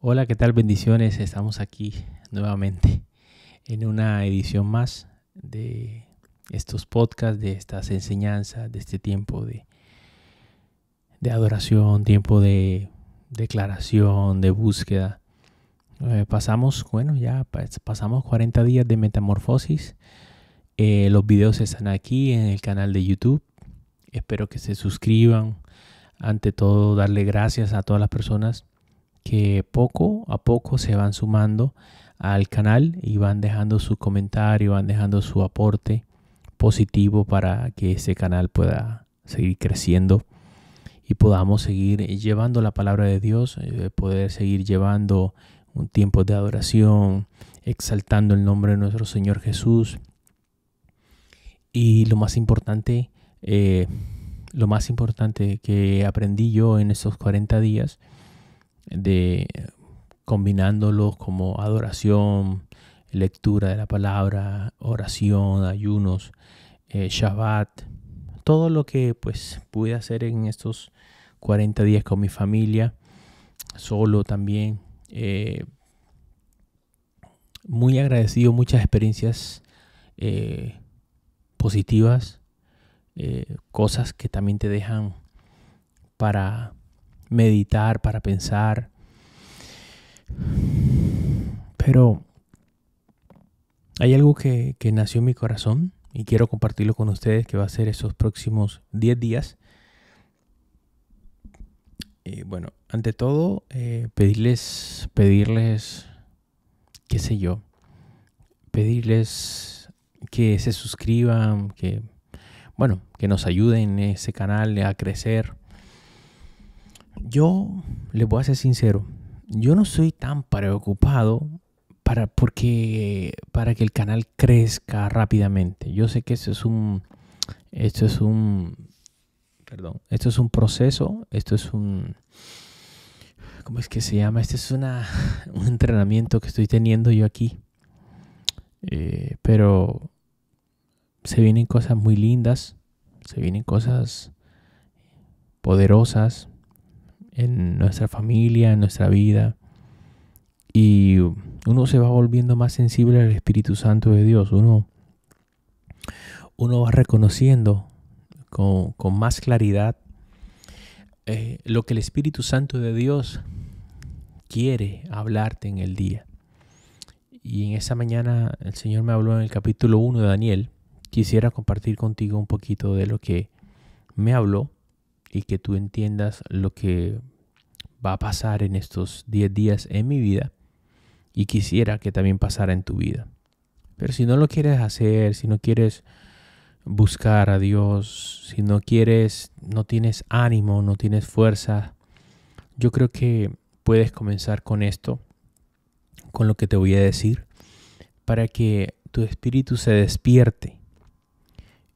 Hola, ¿qué tal? Bendiciones. Estamos aquí nuevamente en una edición más de estos podcasts, de estas enseñanzas, de este tiempo de, de adoración, tiempo de declaración, de búsqueda. Eh, pasamos, bueno, ya pasamos 40 días de metamorfosis. Eh, los videos están aquí en el canal de YouTube. Espero que se suscriban. Ante todo, darle gracias a todas las personas que poco a poco se van sumando al canal y van dejando su comentario, van dejando su aporte positivo para que ese canal pueda seguir creciendo y podamos seguir llevando la palabra de Dios, eh, poder seguir llevando un tiempo de adoración, exaltando el nombre de nuestro Señor Jesús. Y lo más importante, eh, lo más importante que aprendí yo en estos 40 días de combinándolos como adoración, lectura de la palabra, oración, ayunos, eh, Shabbat, todo lo que pues pude hacer en estos 40 días con mi familia, solo también. Eh, muy agradecido, muchas experiencias eh, positivas, cosas que también te dejan para meditar, para pensar. Pero hay algo que, nació en mi corazón y quiero compartirlo con ustedes que va a ser esos próximos 10 días. y eh, bueno, ante todo, eh, pedirles, pedirles, qué sé yo, pedirles que se suscriban, que, bueno, que nos ayuden en ese canal a crecer yo les voy a ser sincero, yo no soy tan preocupado para, porque, para que el canal crezca rápidamente. Yo sé que esto es un, es un, perdón, esto es un proceso, esto es un, ¿cómo es que se llama? Este es una, un entrenamiento que estoy teniendo yo aquí. Eh, pero se vienen cosas muy lindas, se vienen cosas poderosas, en nuestra familia, en nuestra vida. Y uno se va volviendo más sensible al Espíritu Santo de Dios. Uno, uno va reconociendo con, más claridad eh, lo que el Espíritu Santo de Dios quiere hablarte en el día. Y en esa mañana el Señor me habló en el capítulo 1 de Daniel. Quisiera compartir contigo un poquito de lo que me habló y que tú entiendas lo que va a pasar en estos 10 días en mi vida y quisiera que también pasara en tu vida. Pero si no lo quieres hacer, si no quieres buscar a Dios, si no quieres, no tienes ánimo, no tienes fuerza, yo creo que puedes comenzar con esto, con lo que te voy a decir, para que tu espíritu se despierte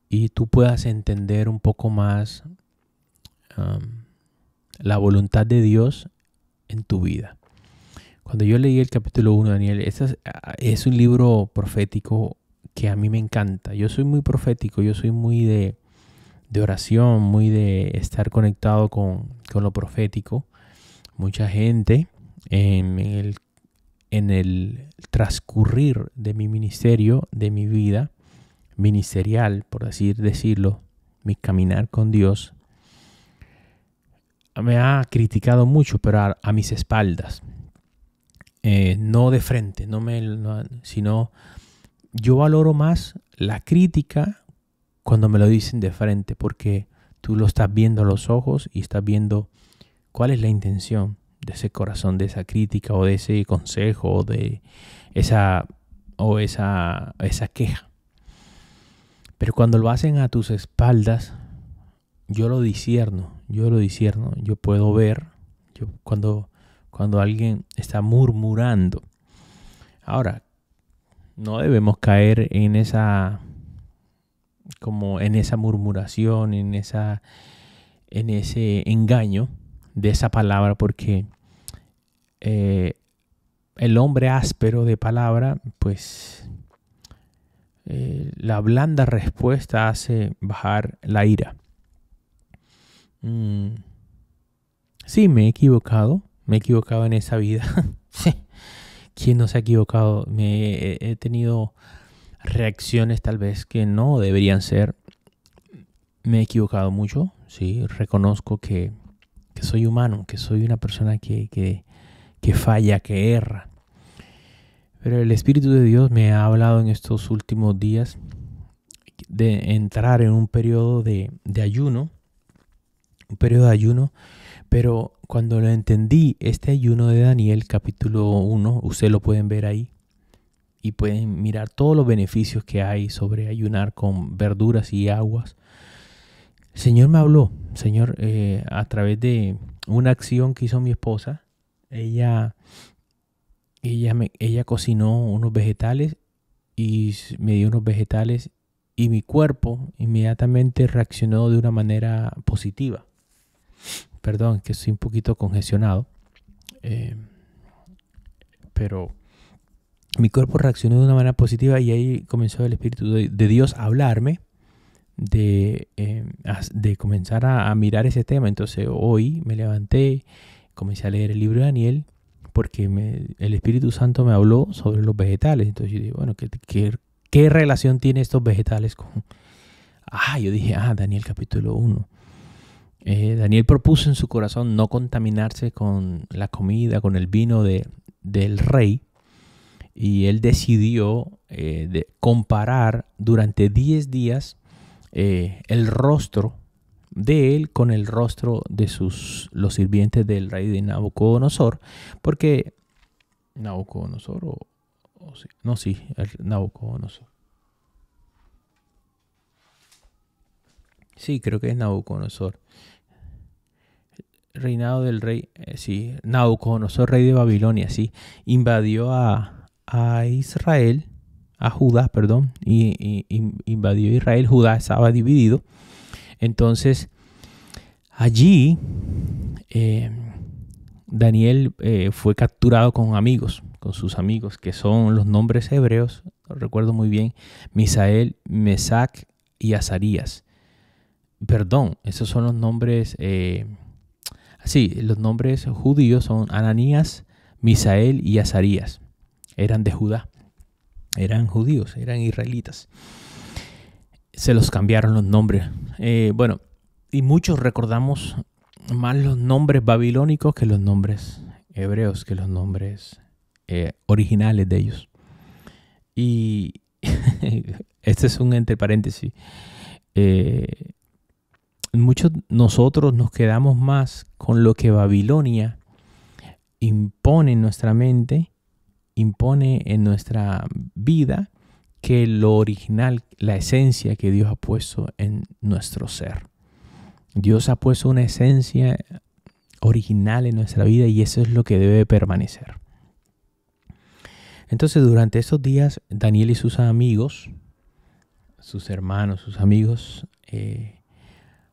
y tú puedas entender un poco más Um, la voluntad de Dios en tu vida. Cuando yo leí el capítulo 1, Daniel, ah, ah, es, un libro profético que a mí me encanta. Yo soy muy profético, yo soy muy de, oración, muy de estar conectado con, lo profético. Mucha gente en el, en el transcurrir de mi ministerio, de mi vida ministerial, por así decirlo, mi caminar con Dios, me ha criticado mucho, pero a, mis espaldas. Eh, no de frente, no me, sino yo valoro más la crítica cuando me lo dicen de frente, porque tú lo estás viendo a los ojos y estás viendo cuál es la intención de ese corazón, de esa crítica o de ese consejo o de esa, o esa, esa queja. Pero cuando lo hacen a tus espaldas, yo lo disierno, yo lo disierno, yo puedo ver yo, cuando, cuando alguien está murmurando. Ahora, no debemos caer en esa como en esa murmuración, en esa en ese engaño de esa palabra porque eh, el hombre áspero de palabra, pues eh, la blanda respuesta hace bajar la ira. Mm. Sí, me he equivocado. Me he equivocado en esa vida. ¿Quién no se ha equivocado? Me he, tenido reacciones tal vez que no deberían ser. Me he equivocado mucho, sí. Reconozco que, soy humano, que soy una persona que, falla, que erra. Pero el Espíritu de Dios me ha hablado en estos últimos días de entrar en un periodo de ayuno un periodo de ayuno, pero cuando lo entendí, este ayuno de Daniel capítulo 1, ustedes lo pueden ver ahí y pueden mirar todos los beneficios que hay sobre ayunar con verduras y aguas. El Señor me habló, Señor, eh, a través de una acción que hizo mi esposa. Ella, ella, me, ella cocinó unos vegetales y me dio unos vegetales y mi cuerpo inmediatamente reaccionó de una manera positiva. Perdón, que estoy un poquito congestionado. Eh, pero mi cuerpo reaccionó de una manera positiva y ahí comenzó el Espíritu de, Dios a hablarme de, eh, de comenzar a, mirar ese tema. Entonces hoy me levanté, comencé a leer el libro de Daniel porque el Espíritu Santo me habló sobre los vegetales. Entonces yo dije, bueno, ¿qué, qué, qué relación tiene estos vegetales con...? Ah, yo dije, ah, Daniel capítulo 1. Eh, Daniel propuso en su corazón no contaminarse con la comida, con el vino de, del rey, y él decidió eh, comparar durante 10 días eh, el rostro de él con el rostro de sus, los sirvientes del rey de Nabucodonosor, porque Nabucodonosor, no, sí, el Nabucodonosor. Sí, creo que es Nabucodonosor reinado del rey, eh, sí, Nabucodonosor, rey de Babilonia, sí, invadió a, Israel, a Judá, perdón, y, invadió Israel, Judá estaba dividido. Entonces, allí eh, Daniel eh, fue capturado con amigos, con sus amigos, que son los nombres hebreos, recuerdo muy bien, Misael, Mesac y Azarías. Perdón, esos son los nombres... Sí, los nombres judíos son Ananías, Misael y Azarías. Eran de Judá. Eran judíos, eran israelitas. Se los cambiaron los nombres. Eh, bueno, y muchos recordamos más los nombres babilónicos que los nombres hebreos, que los nombres eh, originales de ellos. Y este es un entre paréntesis. Eh, Muchos nosotros nos quedamos más con lo que Babilonia impone en nuestra mente, impone en nuestra vida, que lo original, la esencia que Dios ha puesto en nuestro ser. Dios ha puesto una esencia original en nuestra vida y eso es lo que debe permanecer. Entonces durante esos días Daniel y sus amigos, sus hermanos, sus amigos, eh,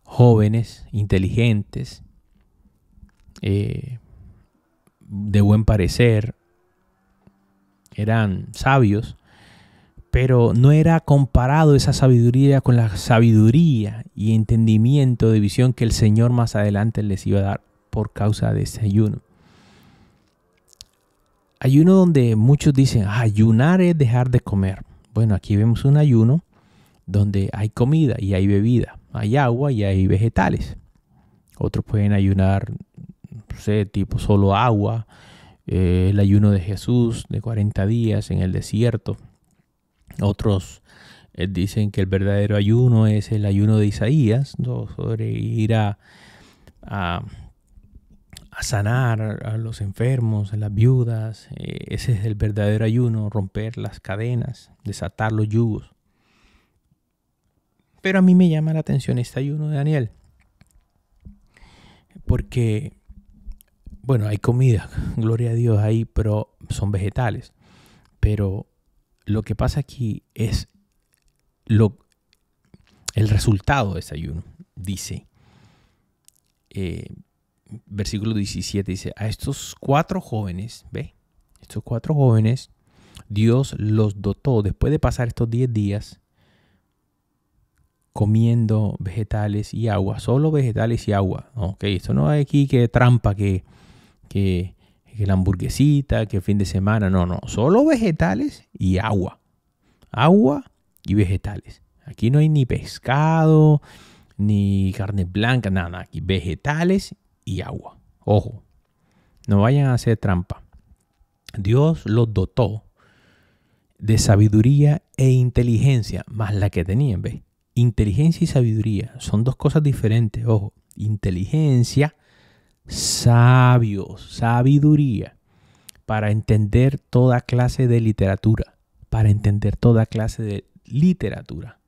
jóvenes, inteligentes, eh, de buen parecer, eran sabios, pero no era comparado esa sabiduría con la sabiduría y entendimiento de visión que el Señor más adelante les iba a dar por causa de ese ayuno. Ayuno donde muchos dicen, ayunar es dejar de comer. Bueno, aquí vemos un ayuno donde hay comida y hay bebida hay agua y hay vegetales. Otros pueden ayunar, no sé, tipo solo agua, eh, el ayuno de Jesús de 40 días en el desierto. Otros eh, dicen que el verdadero ayuno es el ayuno de Isaías, sobre ir a, a, sanar a los enfermos, a las viudas. Eh, ese es el verdadero ayuno, romper las cadenas, desatar los yugos. Pero a mí me llama la atención este ayuno de Daniel. Porque, bueno, hay comida, gloria a Dios ahí, pero son vegetales. Pero lo que pasa aquí es lo, el resultado de ese ayuno. Dice, eh, versículo 17, dice, a estos cuatro jóvenes, ve, estos cuatro jóvenes, Dios los dotó después de pasar estos 10 días comiendo vegetales y agua, solo vegetales y agua. Ok, esto no hay aquí que trampa, que, que, la hamburguesita, que fin de semana, no, no, solo vegetales y agua. Agua y vegetales. Aquí no hay ni pescado, ni carne blanca, nada, nada. Aquí vegetales y agua. Ojo, no vayan a hacer trampa. Dios los dotó de sabiduría e inteligencia, más la que tenían, ¿ves? Inteligencia y sabiduría son dos cosas diferentes, ojo. Inteligencia, sabio, sabiduría, para entender toda clase de literatura, para entender toda clase de literatura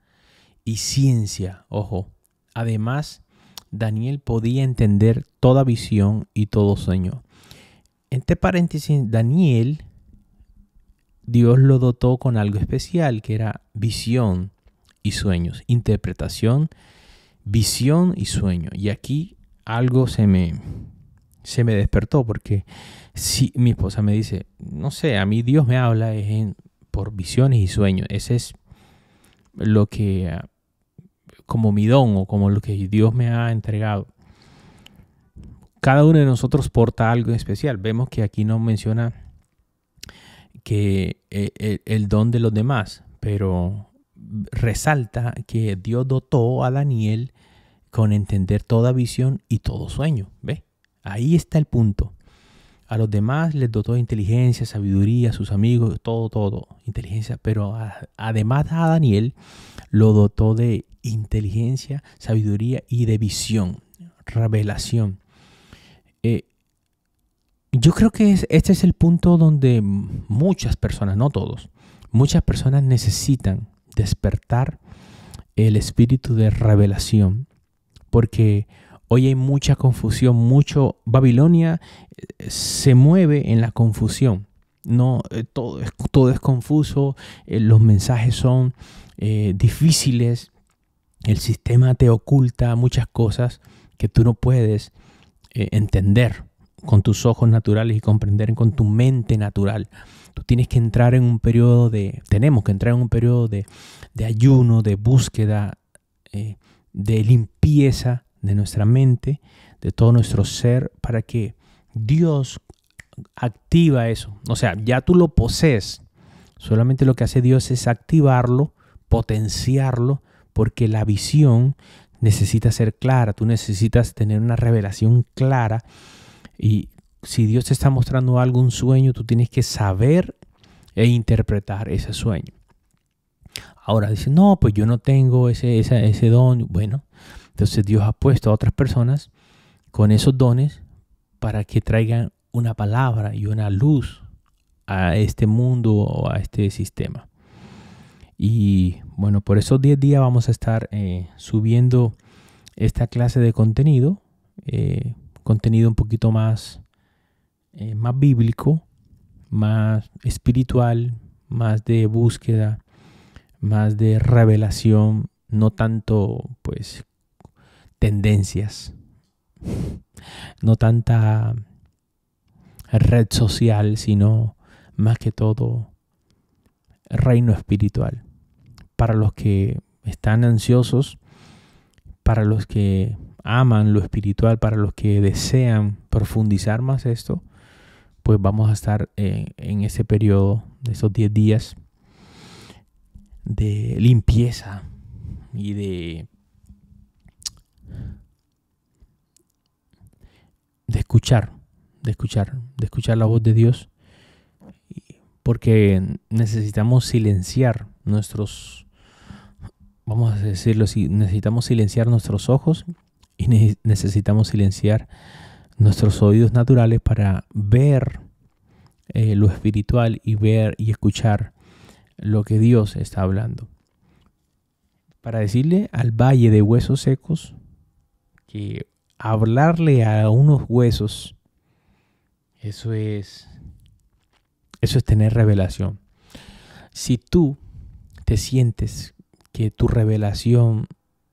y ciencia, ojo. Además, Daniel podía entender toda visión y todo sueño. En este paréntesis, Daniel, Dios lo dotó con algo especial, que era visión y sueños, interpretación, visión y sueño. Y aquí algo se me, se me despertó porque si mi esposa me dice, no sé, a mí Dios me habla por visiones y sueños. Ese es lo que, ah, como mi don o como lo que Dios me ha entregado. Cada uno de nosotros porta algo especial. Vemos que aquí no menciona que eh, el don de los demás, pero resalta que Dios dotó a Daniel con entender toda visión y todo sueño. ¿Ve? Ahí está el punto. A los demás les dotó de inteligencia, sabiduría, sus amigos, todo, todo, inteligencia. Pero además a Daniel lo dotó de inteligencia, sabiduría y de visión, revelación. Eh, yo creo que este es el punto donde muchas personas, no todos, muchas personas necesitan despertar el espíritu de revelación, porque hoy hay mucha confusión, mucho Babilonia eh, se mueve en la confusión. No, eh, todo, es, es confuso, eh, los mensajes son difíciles, el sistema te oculta muchas cosas que tú no puedes entender con tus ojos naturales y comprender con tu mente natural. Tú tienes que entrar en un periodo de, tenemos que entrar en un periodo de, ayuno, de búsqueda, eh, de limpieza de nuestra mente, de todo nuestro ser, para que Dios activa eso. O sea, ya tú lo posees. Solamente lo que hace Dios es activarlo, potenciarlo, porque la visión necesita ser clara, tú necesitas tener una revelación clara y si Dios te está mostrando algún sueño, tú tienes que saber e interpretar ese sueño. Ahora dice, no, pues yo no tengo ese, ese, ese don. Bueno, entonces Dios ha puesto a otras personas con esos dones para que traigan una palabra y una luz a este mundo o a este sistema. Y bueno, por esos 10 días vamos a estar eh, subiendo esta clase de contenido. Eh, contenido un poquito más, eh, más bíblico, más espiritual, más de búsqueda, más de revelación, no tanto pues tendencias, no tanta red social, sino más que todo reino espiritual. Para los que están ansiosos, para los que aman lo espiritual, para los que desean profundizar más esto, pues vamos a estar eh, en, ese periodo de esos 10 días de limpieza y de, de escuchar, de escuchar, de escuchar la voz de Dios, porque necesitamos silenciar nuestros, vamos a decirlo si necesitamos silenciar nuestros ojos y necesitamos silenciar nuestros oídos naturales para ver eh, lo espiritual y ver y escuchar lo que Dios está hablando. Para decirle al valle de huesos secos que hablarle a unos huesos, eso es, eso es tener revelación. Si tú te sientes que tu revelación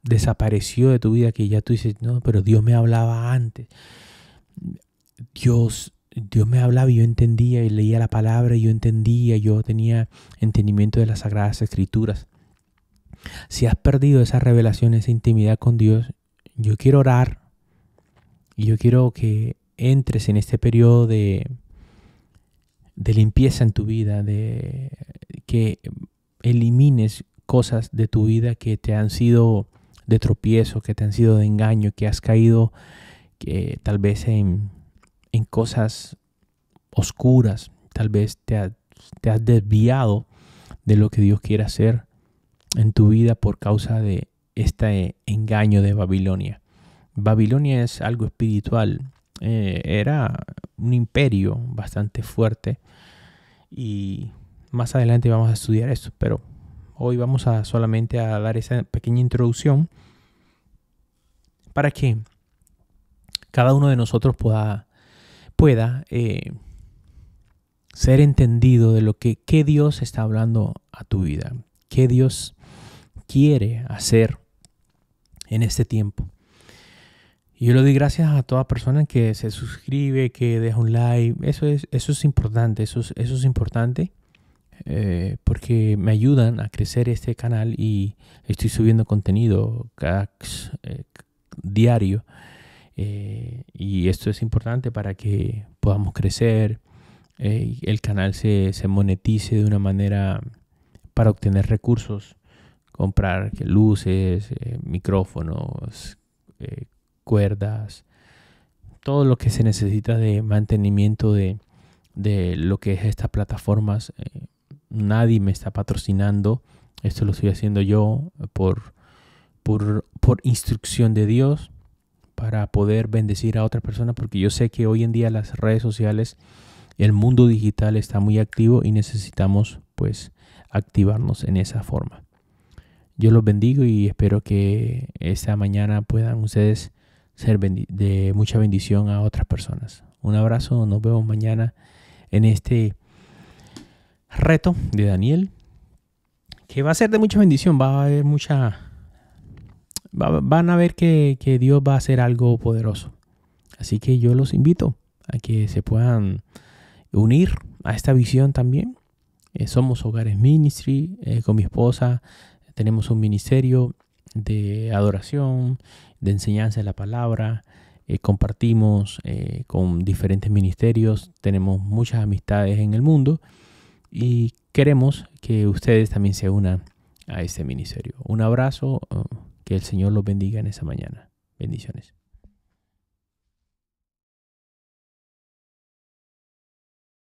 desapareció de tu vida, que ya tú dices, no, pero Dios me hablaba antes. Dios, Dios me hablaba y yo entendía y leía la palabra y yo entendía, yo tenía entendimiento de las sagradas escrituras. Si has perdido esa revelación, esa intimidad con Dios, yo quiero orar y yo quiero que entres en este periodo de, de limpieza en tu vida, de que elimines cosas de tu vida que te han sido de tropiezo, que te han sido de engaño, que has caído que, tal vez en, cosas oscuras, tal vez te, has desviado de lo que Dios quiere hacer en tu vida por causa de este engaño de Babilonia. Babilonia es algo espiritual, eh, era un imperio bastante fuerte y más adelante vamos a estudiar eso, pero Hoy vamos a solamente a dar esa pequeña introducción para que cada uno de nosotros pueda, pueda eh, ser entendido de lo que, Dios está hablando a tu vida, qué Dios quiere hacer en este tiempo. yo le doy gracias a toda persona que se suscribe, que deja un like. Eso es, eso es importante, eso eso es importante. Eh, porque me ayudan a crecer este canal y estoy subiendo contenido cada, eh, diario. Eh, y esto es importante para que podamos crecer, y el canal se, monetice de una manera para obtener recursos, comprar luces, micrófonos, cuerdas, todo lo que se necesita de mantenimiento de, lo que es estas plataformas nadie me está patrocinando, esto lo estoy haciendo yo por, por, instrucción de Dios para poder bendecir a otra persona, porque yo sé que hoy en día las redes sociales, el mundo digital está muy activo y necesitamos pues activarnos en esa forma. Yo los bendigo y espero que esta mañana puedan ustedes ser de mucha bendición a otras personas. Un abrazo, nos vemos mañana en este reto de Daniel, que va a ser de mucha bendición, va a haber mucha... van a ver que, que Dios va a hacer algo poderoso. Así que yo los invito a que se puedan unir a esta visión también. Eh, somos Hogares Ministry, eh, con mi esposa tenemos un ministerio de adoración, de enseñanza de la palabra, eh, compartimos con diferentes ministerios, tenemos muchas amistades en el mundo y queremos que ustedes también se unan a este ministerio. Un abrazo, eh, que el Señor los bendiga en esa mañana. Bendiciones.